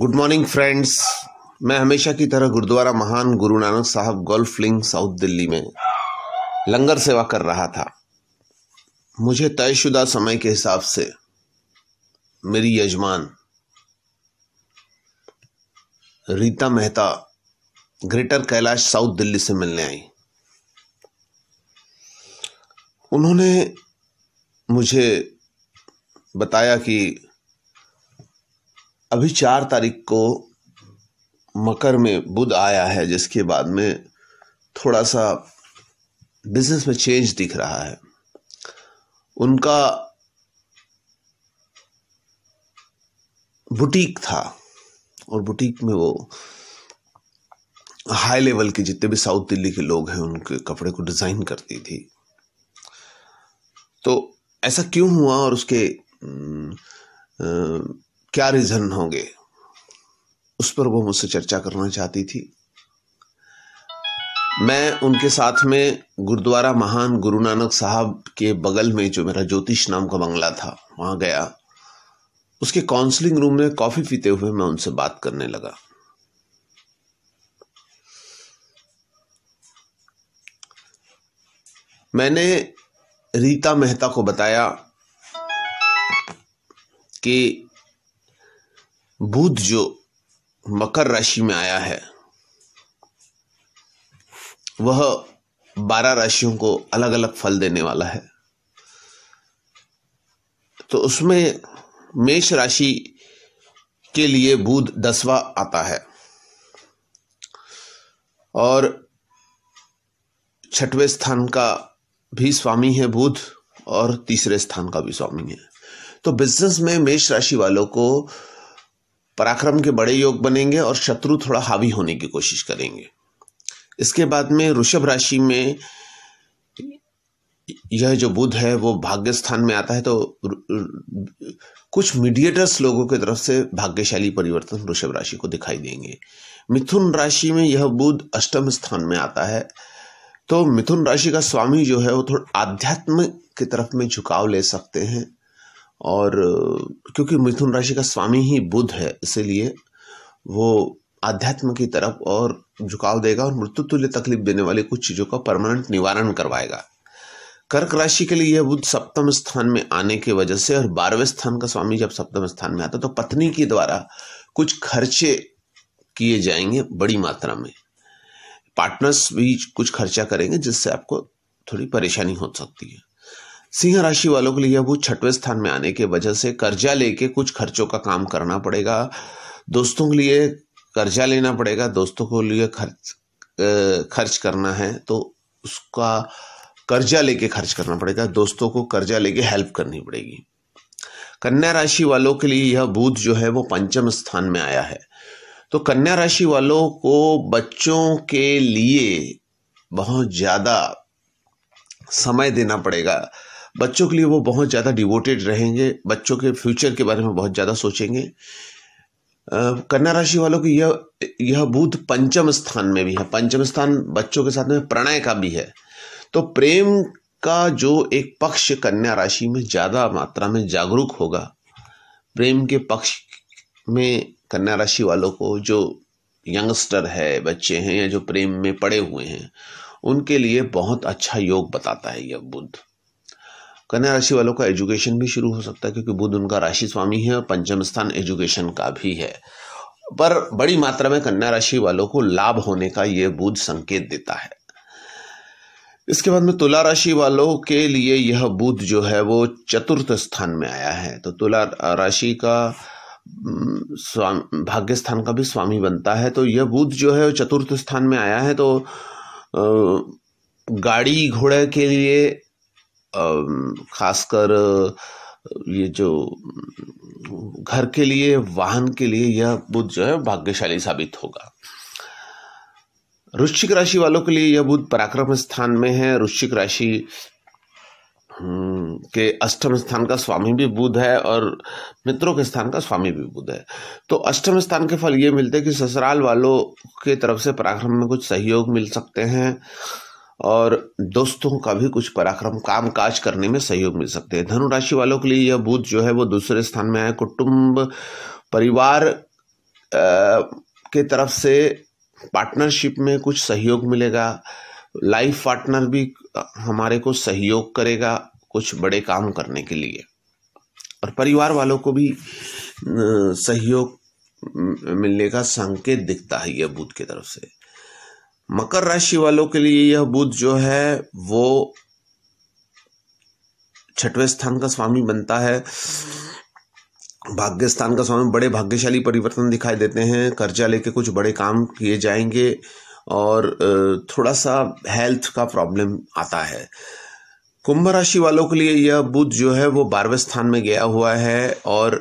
good morning friends मैं हमेशा की तरह गुरुद्वारा महान गुरु नानक साहब गोल्फ लिंग साउथ दिल्ली में लंगर सेवा कर रहा था मुझे तयशुदा समय के हिसाब से मेरी यजमान रीता मेहता ग्रेटर कैलाश साउथ दिल्ली से मिलने आई उन्होंने मुझे बताया कि अभी चार तारीख को मकर में बुध आया है जिसके बाद में थोड़ा सा बिजनेस में चेंज दिख रहा है उनका बुटीक था और बुटीक में वो हाई लेवल के जितने भी साउथ दिल्ली के लोग हैं उनके कपड़े को डिज़ाइन करती थी तो ऐसा क्यों हुआ और उसके हम्म, क्या रीज़न होंगे उस पर वो मुझसे चर्चा करना चाहती थी मैं उनके साथ में गुरुद्वारा महान गुरु नानक साहब के बगल में जो मेरा ज्योतिष नाम का बंगला था वहां गया उसके काउंसलिंग रूम में कॉफ़ी पीते हुए मैं उनसे बात करने लगा मैंने रीता मेहता को बताया कि बुध जो मकर राशि में आया है वह बारह राशियों को अलग अलग फल देने वाला है तो उसमें मेष राशि के लिए बुध दसवा आता है और छठवें स्थान का भी स्वामी है बुध और तीसरे स्थान का भी स्वामी है तो बिजनेस में मेष राशि वालों को पराक्रम के बड़े योग बनेंगे और शत्रु थोड़ा हावी होने की कोशिश करेंगे इसके बाद में ऋषभ राशि में यह जो बुध है वो भाग्य स्थान में आता है तो कुछ मीडिएटर्स लोगों की तरफ से भाग्यशाली परिवर्तन ऋषभ राशि को दिखाई देंगे मिथुन राशि में यह बुध अष्टम स्थान में आता है तो मिथुन राशि का स्वामी जो है वो थोड़ा आध्यात्म की तरफ में झुकाव ले सकते हैं और क्योंकि मिथुन राशि का स्वामी ही बुध है इसलिए वो आध्यात्म की तरफ और झुकाव देगा और मृत्यु तुल्य तकलीफ देने वाली कुछ चीज़ों का परमानेंट निवारण करवाएगा कर्क राशि के लिए यह बुध सप्तम स्थान में आने की वजह से और बारहवें स्थान का स्वामी जब सप्तम स्थान में आता तो पत्नी के द्वारा कुछ खर्चे किए जाएंगे बड़ी मात्रा में पार्टनर्स भी कुछ खर्चा करेंगे जिससे आपको थोड़ी परेशानी हो सकती है सिंह राशि वालों के लिए यह बुध छठवें स्थान में आने की वजह से कर्जा लेके कुछ खर्चों का काम करना पड़ेगा दोस्तों के लिए कर्जा लेना पड़ेगा दोस्तों के लिए खर्च खर्च करना है तो उसका कर्जा लेके खर्च करना पड़ेगा दोस्तों को कर्जा लेके हेल्प करनी पड़ेगी कन्या राशि वालों के लिए यह बुध जो है वो पंचम स्थान में आया है तो कन्या राशि वालों को बच्चों के लिए बहुत ज़्यादा समय देना पड़ेगा बच्चों के लिए वो बहुत ज़्यादा डिवोटेड रहेंगे बच्चों के फ्यूचर के बारे में बहुत ज़्यादा सोचेंगे कन्या राशि वालों की यह यह बुध पंचम स्थान में भी है पंचम स्थान बच्चों के साथ में प्रणय का भी है तो प्रेम का जो एक पक्ष कन्या राशि में ज़्यादा मात्रा में जागरूक होगा प्रेम के पक्ष में कन्या राशि वालों को जो यंगस्टर है बच्चे हैं या जो प्रेम में पड़े हुए हैं उनके लिए बहुत अच्छा योग बताता है यह बुद्ध कन्या राशि वालों का एजुकेशन भी शुरू हो सकता है क्योंकि बुध उनका राशि स्वामी है और पंचम स्थान एजुकेशन का भी है पर बड़ी मात्रा में कन्या राशि वालों को लाभ होने का यह बुध संकेत देता है इसके बाद में तुला राशि वालों के लिए यह बुध जो है वो चतुर्थ स्थान में आया है तो तुला राशि का स्वामी भाग्य स्थान का भी स्वामी बनता है तो यह बुध जो है वो चतुर्थ स्थान में आया है तो गाड़ी घोड़े के लिए खासकर ये जो घर के लिए वाहन के लिए यह बुध जो है भाग्यशाली साबित होगा वृश्चिक राशि वालों के लिए यह बुध पराक्रम स्थान में है वृश्चिक राशि हम्म, के अष्टम स्थान का स्वामी भी बुध है और मित्रों के स्थान का स्वामी भी बुध है तो अष्टम स्थान के फल ये मिलते हैं कि ससुराल वालों के तरफ से पराक्रम में कुछ सहयोग मिल सकते हैं और दोस्तों का भी कुछ पराक्रम काम काज करने में सहयोग मिल सकते हैं धनु राशि वालों के लिए यह बुध जो है वो दूसरे स्थान में है कुटुंब परिवार के तरफ से पार्टनरशिप में कुछ सहयोग मिलेगा लाइफ पार्टनर भी हमारे को सहयोग करेगा कुछ बड़े काम करने के लिए और परिवार वालों को भी सहयोग मिलने का संकेत दिखता है यह बुध की तरफ से मकर राशि वालों के लिए यह बुध जो है वो छठवें स्थान का स्वामी बनता है भाग्य स्थान का स्वामी बड़े भाग्यशाली परिवर्तन दिखाई देते हैं कर्जा लेके कुछ बड़े काम किए जाएंगे और थोड़ा सा हेल्थ का प्रॉब्लम आता है कुंभ राशि वालों के लिए यह बुध जो है वो बारहवें स्थान में गया हुआ है और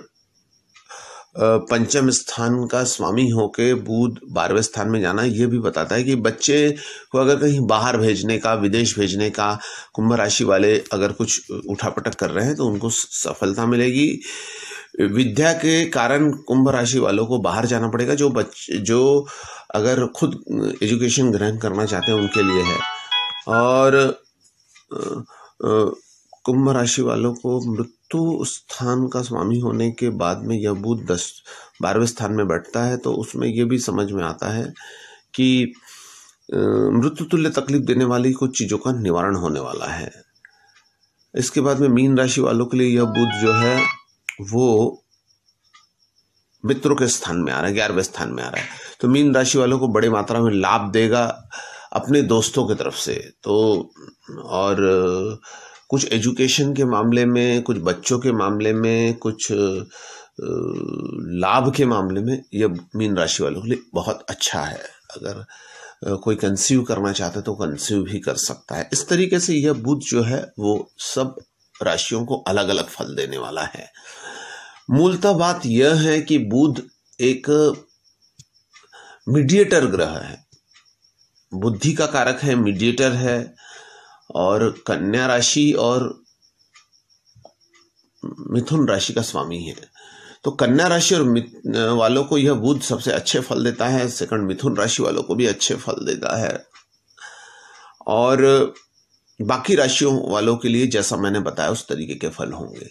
पंचम स्थान का स्वामी होके बुध बारहवें स्थान में जाना ये भी बताता है कि बच्चे को अगर कहीं बाहर भेजने का विदेश भेजने का कुंभ राशि वाले अगर कुछ उठापटक कर रहे हैं तो उनको सफलता मिलेगी विद्या के कारण कुंभ राशि वालों को बाहर जाना पड़ेगा जो बच्चे जो अगर खुद एजुकेशन ग्रहण करना चाहते हैं उनके लिए है और आ, आ, कुंभ राशि वालों को मृत्यु स्थान का स्वामी होने के बाद में यह बुध दस बारहवें स्थान में बैठता है तो उसमें यह भी समझ में आता है कि मृत्यु तुल्य तकलीफ देने वाली कुछ चीज़ों का निवारण होने वाला है इसके बाद में मीन राशि वालों के लिए यह बुध जो है वो मित्रों के स्थान में आ रहा है ग्यारहवें स्थान में आ रहा है तो मीन राशि वालों को बड़े मात्रा में लाभ देगा अपने दोस्तों की तरफ से तो और कुछ एजुकेशन के मामले में कुछ बच्चों के मामले में कुछ लाभ के मामले में यह मीन राशि वालों के लिए बहुत अच्छा है अगर कोई कंसीव करना चाहता है तो कंसीव भी कर सकता है इस तरीके से यह बुध जो है वो सब राशियों को अलग अलग फल देने वाला है मूलतः बात यह है कि बुध एक मीडिएटर ग्रह है बुद्धि का कारक है मीडिएटर है और कन्या राशि और मिथुन राशि का स्वामी है तो कन्या राशि और वालों को यह बुध सबसे अच्छे फल देता है सेकंड मिथुन राशि वालों को भी अच्छे फल देता है और बाकी राशियों वालों के लिए जैसा मैंने बताया उस तरीके के फल होंगे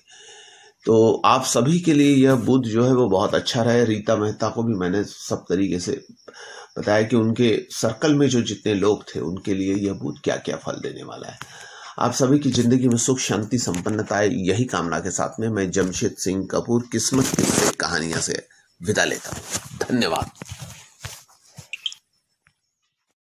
तो आप सभी के लिए यह बुध जो है वो बहुत अच्छा रहे रीता मेहता को भी मैंने सब तरीके से बताया कि उनके सर्कल में जो जितने लोग थे उनके लिए यह बुध क्या क्या फल देने वाला है आप सभी की जिंदगी में सुख शांति संपन्नता है यही कामना के साथ में मैं जमशेद सिंह कपूर किस्मत की कहानियां से विदा लेता हूँ धन्यवाद